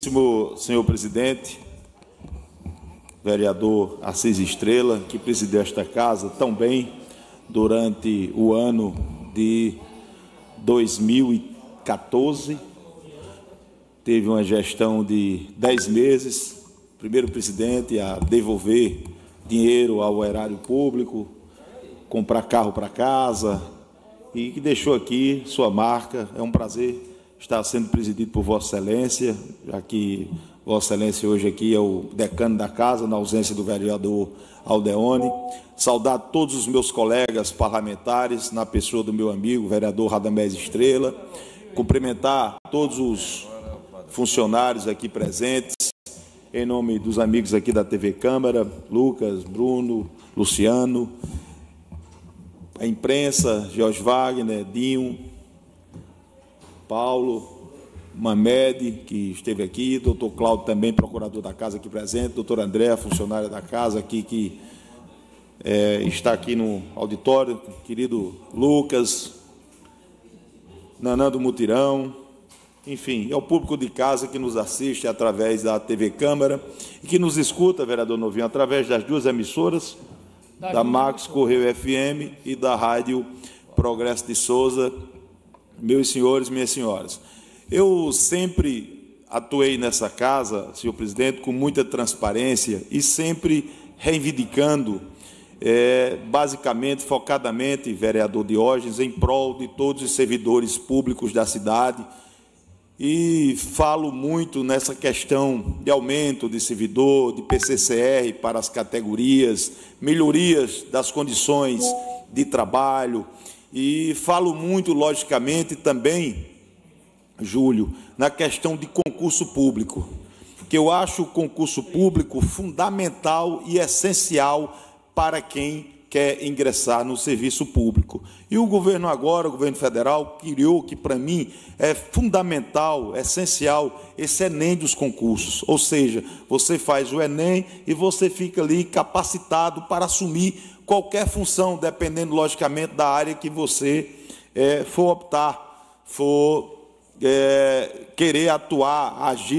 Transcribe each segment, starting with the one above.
Senhor presidente, vereador Assis Estrela, que presidiu esta casa tão bem durante o ano de 2014, teve uma gestão de 10 meses, primeiro presidente a devolver dinheiro ao erário público, comprar carro para casa e que deixou aqui sua marca. É um prazer está sendo presidido por Vossa Excelência, já que Vossa Excelência hoje aqui é o decano da casa, na ausência do vereador Aldeone. Saudar todos os meus colegas parlamentares, na pessoa do meu amigo, vereador Radamés Estrela. Cumprimentar todos os funcionários aqui presentes, em nome dos amigos aqui da TV Câmara, Lucas, Bruno, Luciano, a imprensa, Jorge Wagner, Dinho, Paulo, Mamed, que esteve aqui, doutor Cláudio também, procurador da casa aqui presente, doutor André, funcionário da casa aqui, que é, está aqui no auditório, querido Lucas, Nanando Mutirão, enfim, é o público de casa que nos assiste através da TV Câmara e que nos escuta, vereador Novinho, através das duas emissoras, da, da Max Correio FM e da Rádio Progresso de Souza, meus senhores, minhas senhoras. Eu sempre atuei nessa casa, senhor presidente, com muita transparência e sempre reivindicando, é, basicamente, focadamente, vereador de Diógenes, em prol de todos os servidores públicos da cidade. E falo muito nessa questão de aumento de servidor, de PCCR para as categorias, melhorias das condições de trabalho, e falo muito, logicamente, também, Júlio, na questão de concurso público, que eu acho o concurso público fundamental e essencial para quem quer ingressar no serviço público. E o governo agora, o governo federal, criou que para mim é fundamental, essencial, esse Enem dos concursos. Ou seja, você faz o Enem e você fica ali capacitado para assumir qualquer função, dependendo logicamente da área que você é, for optar, for é, querer atuar, agir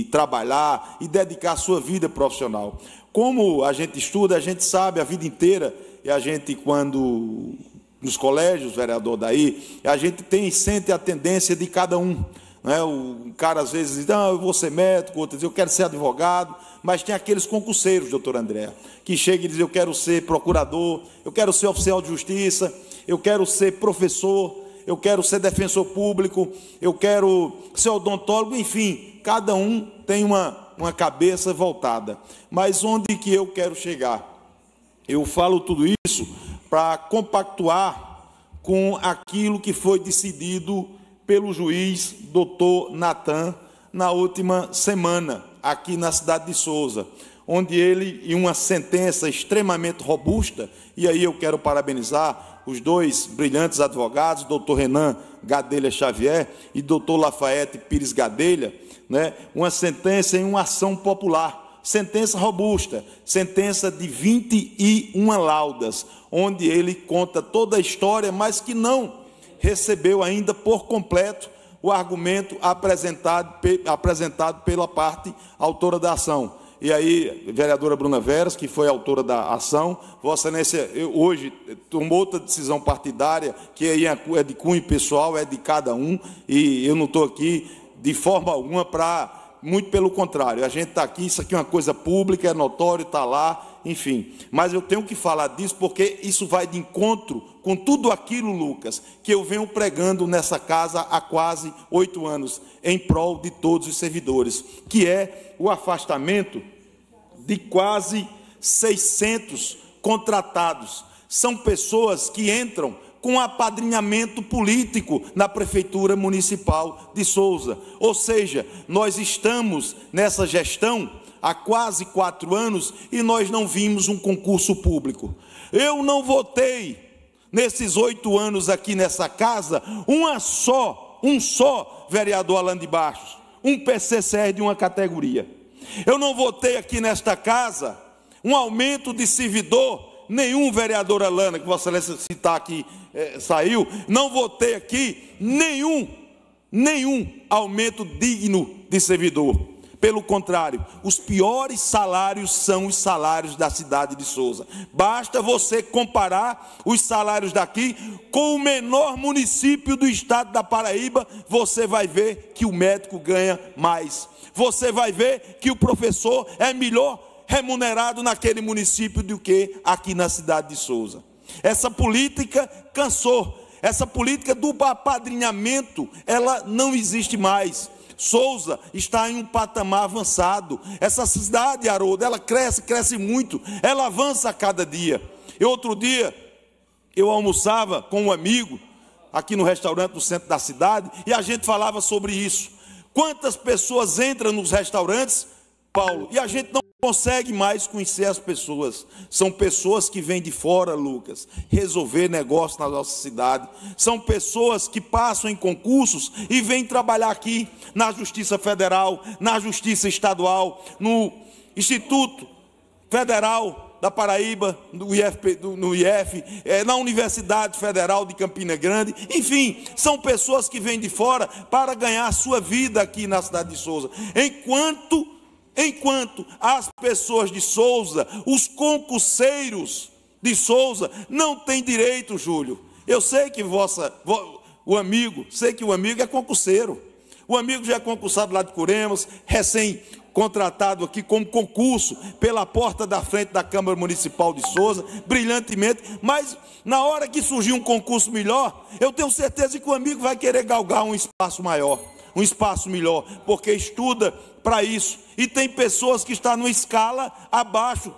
e trabalhar e dedicar a sua vida profissional. Como a gente estuda, a gente sabe a vida inteira, e a gente, quando nos colégios, vereador daí, a gente tem sente a tendência de cada um. Né? O cara às vezes diz, não, eu vou ser médico, outro diz, eu quero ser advogado, mas tem aqueles concurseiros, doutor André, que chegam e dizem, eu quero ser procurador, eu quero ser oficial de justiça, eu quero ser professor, eu quero ser defensor público, eu quero ser odontólogo, enfim, cada um tem uma, uma cabeça voltada. Mas onde que eu quero chegar? Eu falo tudo isso para compactuar com aquilo que foi decidido pelo juiz doutor Natan na última semana, aqui na cidade de Souza, onde ele, em uma sentença extremamente robusta, e aí eu quero parabenizar os dois brilhantes advogados, doutor Renan Gadelha Xavier e doutor Lafayette Pires Gadelha, né, uma sentença em uma ação popular, sentença robusta, sentença de 21 laudas, onde ele conta toda a história, mas que não recebeu ainda por completo o argumento apresentado, apresentado pela parte autora da ação. E aí, vereadora Bruna Veras, que foi autora da ação, Vossa Excelência hoje eh, tomou outra decisão partidária, que aí é, é de cunho pessoal, é de cada um, e eu não estou aqui de forma alguma para. Muito pelo contrário, a gente está aqui, isso aqui é uma coisa pública, é notório, está lá, enfim. Mas eu tenho que falar disso porque isso vai de encontro com tudo aquilo, Lucas, que eu venho pregando nessa casa há quase oito anos, em prol de todos os servidores, que é o afastamento de quase 600 contratados. São pessoas que entram com apadrinhamento político na Prefeitura Municipal de Souza. Ou seja, nós estamos nessa gestão há quase quatro anos e nós não vimos um concurso público. Eu não votei nesses oito anos aqui nessa casa uma só, um só vereador Alan de Barros, um PCCR de uma categoria. Eu não votei aqui nesta casa um aumento de servidor nenhum vereador Alana, que Vossa Excelência citar aqui, é, saiu, não votei aqui nenhum, nenhum aumento digno de servidor. Pelo contrário, os piores salários são os salários da cidade de Souza. Basta você comparar os salários daqui com o menor município do estado da Paraíba, você vai ver que o médico ganha mais. Você vai ver que o professor é melhor remunerado naquele município do que aqui na cidade de Souza. Essa política cansou. Essa política do apadrinhamento, ela não existe mais. Souza está em um patamar avançado. Essa cidade, Haroldo, ela cresce, cresce muito. Ela avança a cada dia. E outro dia, eu almoçava com um amigo, aqui no restaurante do centro da cidade, e a gente falava sobre isso. Quantas pessoas entram nos restaurantes, Paulo, e a gente não consegue mais conhecer as pessoas. São pessoas que vêm de fora, Lucas, resolver negócio na nossa cidade. São pessoas que passam em concursos e vêm trabalhar aqui na Justiça Federal, na Justiça Estadual, no Instituto Federal da Paraíba, no IF, no eh, IF na Universidade Federal de Campina Grande, enfim, são pessoas que vêm de fora para ganhar sua vida aqui na cidade de Souza. Enquanto Enquanto as pessoas de Souza, os concurseiros de Souza, não têm direito, Júlio. Eu sei que vossa, o amigo, sei que o amigo é concurseiro. O amigo já é concursado lá de Curemas, recém contratado aqui como concurso pela porta da frente da Câmara Municipal de Souza, brilhantemente, mas na hora que surgir um concurso melhor, eu tenho certeza que o amigo vai querer galgar um espaço maior, um espaço melhor, porque estuda para isso. E tem pessoas que estão numa escala abaixo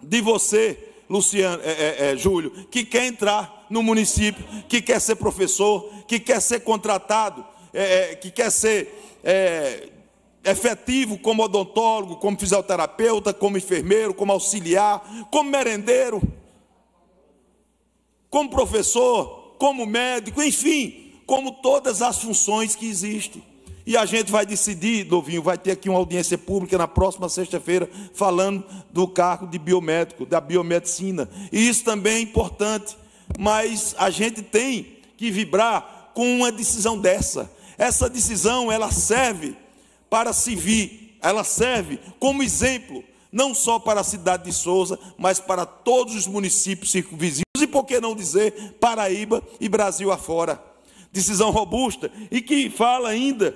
de você, Luciano, é, é, é, Júlio, que quer entrar no município, que quer ser professor, que quer ser contratado, é, é que quer ser é, efetivo como odontólogo, como fisioterapeuta, como enfermeiro, como auxiliar, como merendeiro, como professor, como médico, enfim, como todas as funções que existem. E a gente vai decidir, Dovinho, vai ter aqui uma audiência pública na próxima sexta-feira, falando do cargo de biomédico, da biomedicina. E isso também é importante, mas a gente tem que vibrar com uma decisão dessa. Essa decisão, ela serve para servir, ela serve como exemplo, não só para a cidade de Souza, mas para todos os municípios circunvizinhos e, por que não dizer, Paraíba e Brasil afora. Decisão robusta e que fala ainda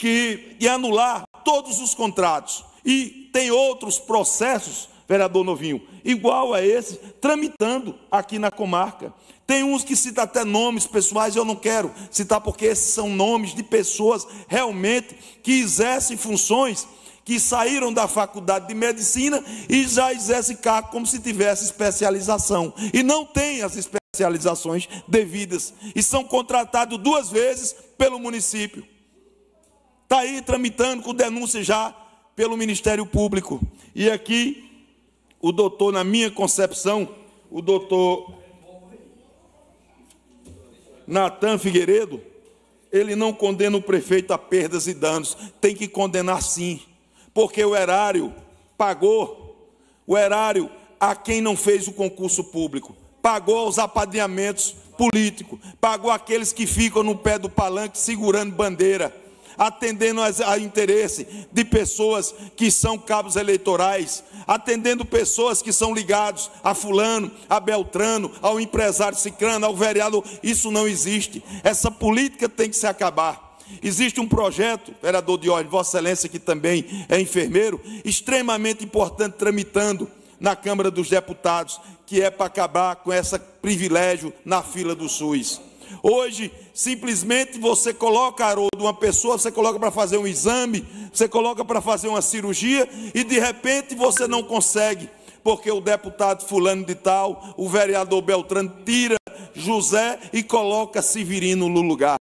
que e anular todos os contratos. E tem outros processos, vereador Novinho, igual a esse, tramitando aqui na comarca. Tem uns que citam até nomes pessoais, eu não quero citar, porque esses são nomes de pessoas realmente que exercem funções que saíram da faculdade de medicina e já exercem cá como se tivesse especialização. E não tem as especializações devidas. E são contratados duas vezes pelo município. Está aí tramitando com denúncia já pelo Ministério Público. E aqui, o doutor, na minha concepção, o doutor Natan Figueiredo, ele não condena o prefeito a perdas e danos, tem que condenar sim, porque o erário pagou, o erário a quem não fez o concurso público, pagou aos apadrinhamentos políticos, pagou aqueles que ficam no pé do palanque segurando bandeira atendendo a interesse de pessoas que são cabos eleitorais, atendendo pessoas que são ligados a fulano, a Beltrano, ao empresário Cicrano, ao vereador. Isso não existe. Essa política tem que se acabar. Existe um projeto, vereador de Diógenes, Vossa Excelência, que também é enfermeiro, extremamente importante, tramitando na Câmara dos Deputados, que é para acabar com esse privilégio na fila do SUS. Hoje, simplesmente você coloca, Haroldo, uma pessoa, você coloca para fazer um exame, você coloca para fazer uma cirurgia e de repente você não consegue, porque o deputado Fulano de Tal, o vereador Beltrano, tira José e coloca Severino no lugar.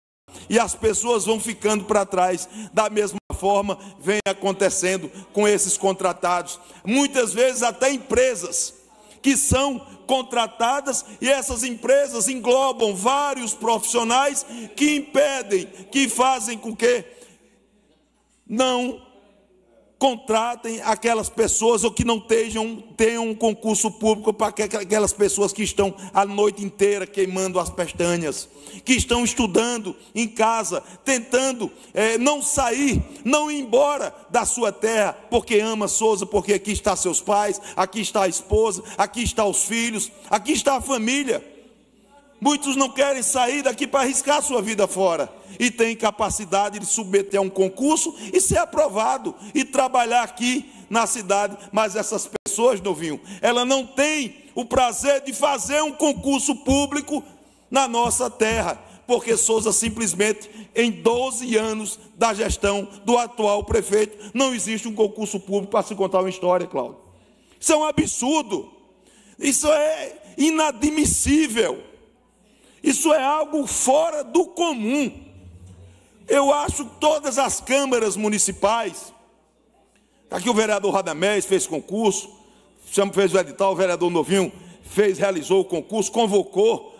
E as pessoas vão ficando para trás. Da mesma forma, vem acontecendo com esses contratados. Muitas vezes, até empresas que são contratadas e essas empresas englobam vários profissionais que impedem, que fazem com que não contratem aquelas pessoas ou que não tenham, tenham um concurso público para aquelas pessoas que estão a noite inteira queimando as pestanhas, que estão estudando em casa, tentando é, não sair, não ir embora da sua terra, porque ama Souza, porque aqui está seus pais, aqui está a esposa, aqui está os filhos, aqui está a família. Muitos não querem sair daqui para arriscar sua vida fora. E tem capacidade de submeter a um concurso e ser aprovado e trabalhar aqui na cidade. Mas essas pessoas, novinho, ela não tem o prazer de fazer um concurso público na nossa terra. Porque Souza simplesmente, em 12 anos da gestão do atual prefeito, não existe um concurso público para se contar uma história, Cláudio. Isso é um absurdo. Isso é inadmissível. Isso é algo fora do comum. Eu acho todas as câmaras municipais. Aqui o vereador Radamés fez concurso, fez o edital, o vereador Novinho fez, realizou o concurso, convocou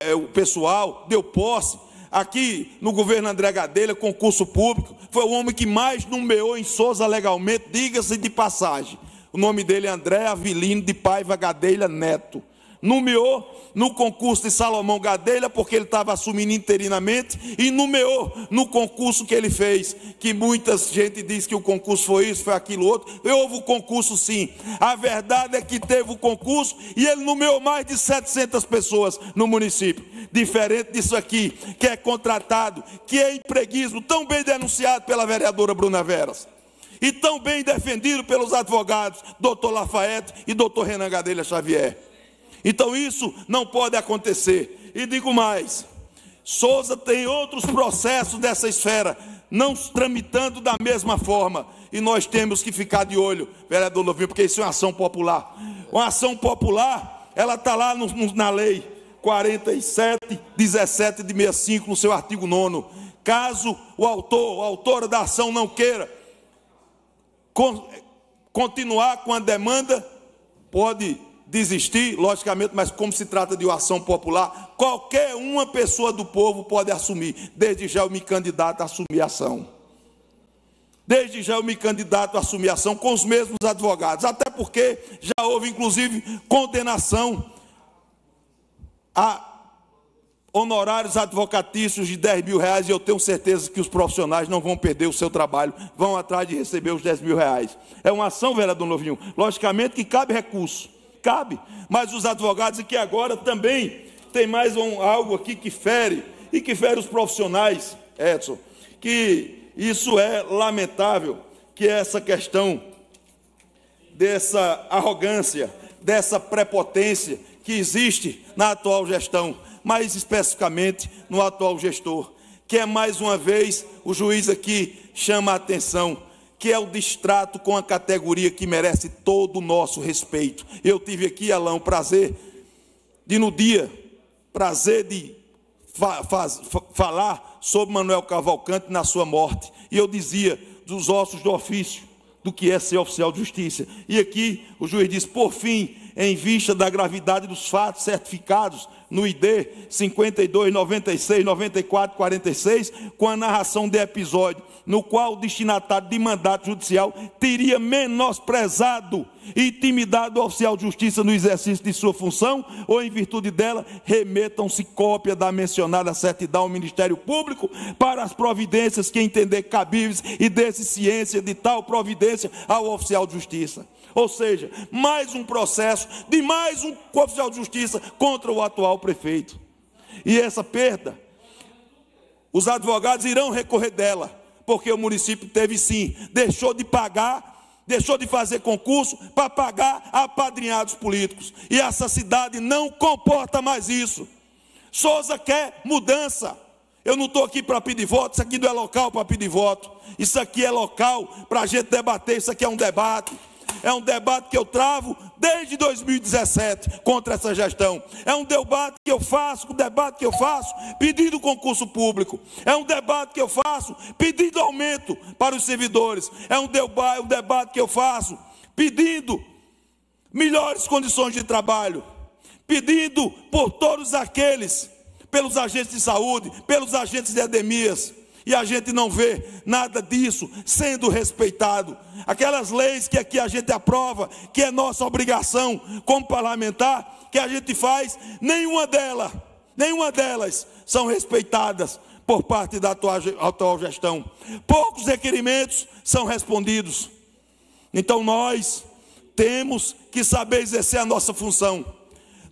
é, o pessoal, deu posse. Aqui no governo André Gadelha, concurso público, foi o homem que mais nomeou em Souza legalmente, diga-se de passagem. O nome dele é André Avilino de Paiva Gadelha Neto nomeou no concurso de Salomão Gadelha, porque ele estava assumindo interinamente, e nomeou no concurso que ele fez, que muita gente diz que o concurso foi isso, foi aquilo outro. Houve o concurso sim. A verdade é que teve o concurso e ele nomeou mais de 700 pessoas no município. Diferente disso aqui, que é contratado, que é empreguismo, tão bem denunciado pela vereadora Bruna Veras e tão bem defendido pelos advogados doutor Lafayette e doutor Renan Gadelha Xavier. Então isso não pode acontecer. E digo mais: Souza tem outros processos dessa esfera, não tramitando da mesma forma. E nós temos que ficar de olho, vereador Lovinho, porque isso é uma ação popular. Uma ação popular, ela está lá no, na lei 47, 17 de 65, no seu artigo 9. Caso o autor, a autora da ação não queira con, continuar com a demanda, pode desistir, logicamente, mas como se trata de uma ação popular, qualquer uma pessoa do povo pode assumir. Desde já eu me candidato a assumir a ação. Desde já eu me candidato a assumir a ação com os mesmos advogados, até porque já houve inclusive condenação a honorários advocatícios de 10 mil reais e eu tenho certeza que os profissionais não vão perder o seu trabalho, vão atrás de receber os 10 mil reais. É uma ação, vereador Novinho. Logicamente que cabe recurso cabe, mas os advogados e que agora também tem mais um, algo aqui que fere e que fere os profissionais, Edson, que isso é lamentável, que é essa questão dessa arrogância, dessa prepotência que existe na atual gestão, mais especificamente no atual gestor, que é mais uma vez o juiz aqui chama a atenção que é o distrato com a categoria que merece todo o nosso respeito. Eu tive aqui, Alain, o prazer de no dia, prazer de fa fa falar sobre Manuel Cavalcante na sua morte. E eu dizia dos ossos do ofício, do que é ser oficial de justiça. E aqui o juiz diz, por fim, em vista da gravidade dos fatos certificados no ID 52, 96, 94, 46, com a narração de episódio no qual o destinatário de mandato judicial teria menosprezado e intimidado o oficial de justiça no exercício de sua função ou em virtude dela, remetam-se cópia da mencionada certidão ao Ministério Público para as providências que entender cabíveis e ciência de tal providência ao oficial de justiça. Ou seja, mais um processo de mais um oficial de justiça contra o atual prefeito. E essa perda, os advogados irão recorrer dela, porque o município teve sim, deixou de pagar deixou de fazer concurso para pagar apadrinhados políticos. E essa cidade não comporta mais isso. Souza quer mudança. Eu não estou aqui para pedir voto, isso aqui não é local para pedir voto. Isso aqui é local para a gente debater, isso aqui é um debate. É um debate que eu travo desde 2017 contra essa gestão. É um debate que eu faço, um debate que eu faço pedindo concurso público. É um debate que eu faço pedindo aumento para os servidores. É um, deba um debate que eu faço pedindo melhores condições de trabalho, pedindo por todos aqueles, pelos agentes de saúde, pelos agentes de endemias e a gente não vê nada disso sendo respeitado. Aquelas leis que aqui a gente aprova, que é nossa obrigação como parlamentar, que a gente faz, nenhuma delas, nenhuma delas são respeitadas por parte da atual, gestão. Poucos requerimentos são respondidos. Então nós temos que saber exercer a nossa função.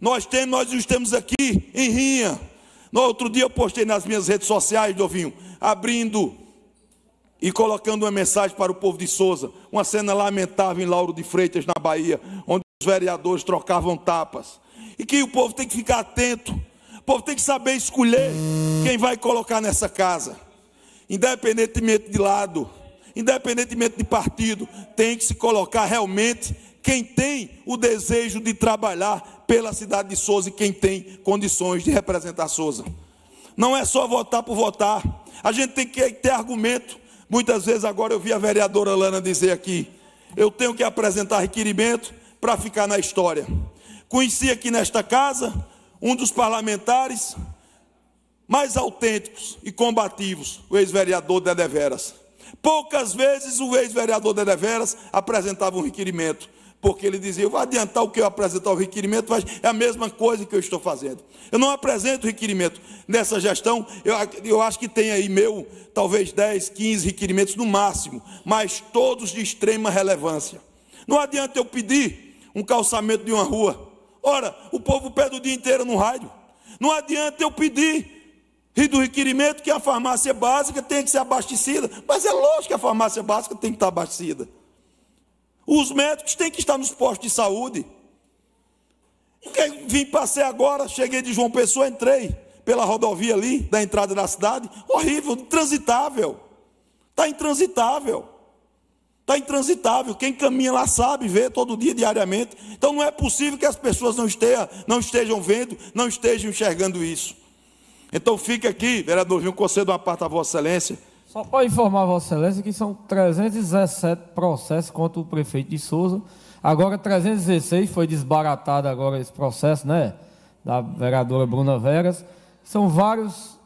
Nós temos, nós estamos aqui em Rinha. No outro dia eu postei nas minhas redes sociais, Dovinho, abrindo e colocando uma mensagem para o povo de Souza. Uma cena lamentável em Lauro de Freitas, na Bahia, onde os vereadores trocavam tapas. E que o povo tem que ficar atento. O povo tem que saber escolher quem vai colocar nessa casa. Independentemente de lado, independentemente de partido, tem que se colocar realmente quem tem o desejo de trabalhar pela cidade de Souza e quem tem condições de representar Souza. Não é só votar por votar a gente tem que ter argumento. Muitas vezes agora eu vi a vereadora Lana dizer aqui: eu tenho que apresentar requerimento para ficar na história. Conheci aqui nesta casa um dos parlamentares mais autênticos e combativos, o ex-vereador Dedé Veras. Poucas vezes o ex-vereador Dedé Veras apresentava um requerimento porque ele dizia: eu vou adiantar o que eu apresentar o requerimento, mas é a mesma coisa que eu estou fazendo. Eu não apresento requerimento nessa gestão, eu, eu acho que tem aí meu, talvez 10, 15 requerimentos no máximo, mas todos de extrema relevância. Não adianta eu pedir um calçamento de uma rua. Ora, o povo pede o dia inteiro no rádio. Não adianta eu pedir e do requerimento que a farmácia básica tem que ser abastecida. Mas é lógico que a farmácia básica tem que estar abastecida. Os médicos têm que estar nos postos de saúde. Vim, passei agora, cheguei de João Pessoa, entrei pela rodovia ali, da entrada da cidade. Horrível, intransitável. Está intransitável. Está intransitável. Quem caminha lá sabe, vê todo dia, diariamente. Então não é possível que as pessoas não estejam, não estejam vendo, não estejam enxergando isso. Então fica aqui, vereador Vinho Concedo, uma parte à Vossa Excelência, só para informar Vossa Excelência que são 317 processos contra o prefeito de Souza. Agora 316 foi desbaratado agora esse processo, né? Da vereadora Bruna Veras. São vários.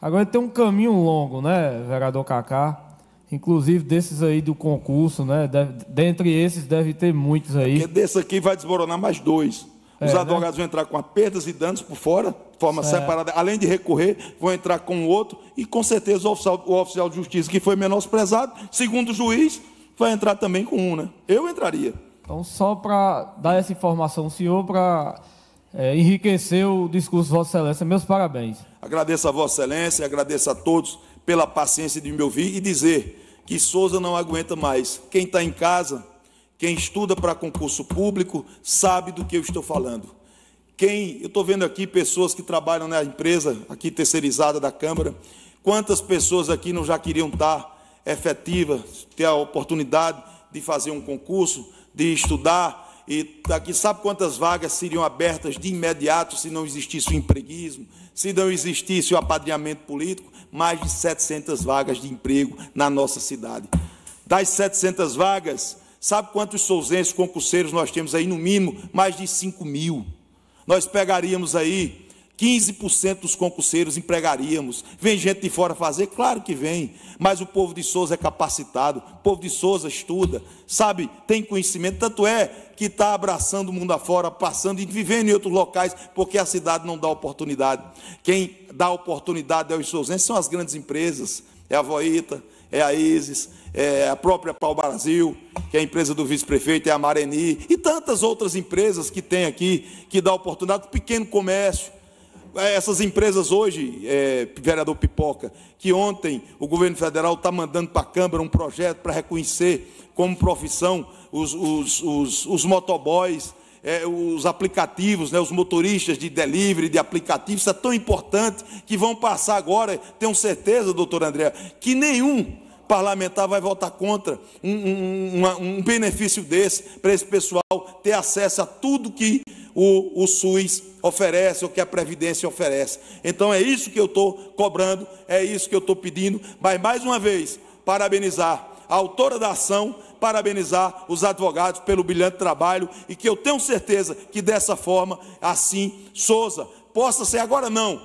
Agora tem um caminho longo, né, vereador Cacá? Inclusive desses aí do concurso, né? Deve... Dentre esses deve ter muitos aí. Porque desse aqui vai desmoronar mais dois. Os é, né? advogados né? vão entrar com a perdas e danos por fora, de forma separada, além de recorrer, vão entrar com o outro, e com certeza o oficial, o oficial de justiça que foi menosprezado, segundo o juiz, vai entrar também com um, né? Eu entraria. Então, só para dar essa informação ao senhor, para é, enriquecer o discurso, Vossa Excelência, meus parabéns. Agradeço a Vossa Excelência, agradeço a todos pela paciência de me ouvir e dizer que Souza não aguenta mais. Quem está em casa quem estuda para concurso público sabe do que eu estou falando. Quem, eu estou vendo aqui pessoas que trabalham na empresa aqui terceirizada da Câmara, quantas pessoas aqui não já queriam estar efetivas, ter a oportunidade de fazer um concurso, de estudar e tá aqui sabe quantas vagas seriam abertas de imediato se não existisse o empreguismo, se não existisse o apadrinhamento político, mais de 700 vagas de emprego na nossa cidade. Das 700 vagas, Sabe quantos souzenses concurseiros nós temos aí? No mínimo, mais de 5 mil. Nós pegaríamos aí 15% dos concurseiros empregaríamos. Vem gente de fora fazer? Claro que vem. Mas o povo de Souza é capacitado, o povo de Souza estuda, sabe, tem conhecimento. Tanto é que está abraçando o mundo afora, passando e vivendo em outros locais, porque a cidade não dá oportunidade. Quem dá oportunidade aos souzenses são as grandes empresas. É a Voita, é a ISIS, é a própria Pau Brasil, que é a empresa do vice-prefeito, é a Mareni, e tantas outras empresas que tem aqui, que dá oportunidade para pequeno comércio. É, essas empresas hoje, é, vereador Pipoca, que ontem o governo federal está mandando para a Câmara um projeto para reconhecer como profissão os, os, os, os motoboys, é, os aplicativos, né, os motoristas de delivery, de aplicativos, isso é tão importante que vão passar agora, tenho certeza, doutor André, que nenhum parlamentar vai votar contra um, um, um benefício desse, para esse pessoal ter acesso a tudo que o, o, SUS oferece, ou que a Previdência oferece. Então é isso que eu estou cobrando, é isso que eu estou pedindo, mas mais uma vez, parabenizar a autora da ação, parabenizar os advogados pelo brilhante trabalho e que eu tenho certeza que dessa forma, assim, Souza possa ser agora não,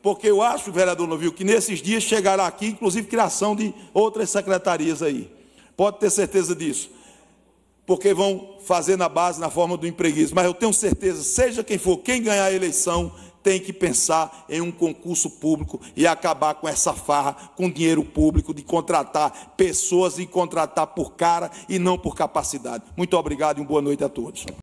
porque eu acho, vereador Novil, que nesses dias chegará aqui, inclusive, criação de outras secretarias aí. Pode ter certeza disso. Porque vão fazer na base, na forma do empreguismo. Mas eu tenho certeza, seja quem for, quem ganhar a eleição, tem que pensar em um concurso público e acabar com essa farra, com dinheiro público, de contratar pessoas e contratar por cara e não por capacidade. Muito obrigado e uma boa noite a todos.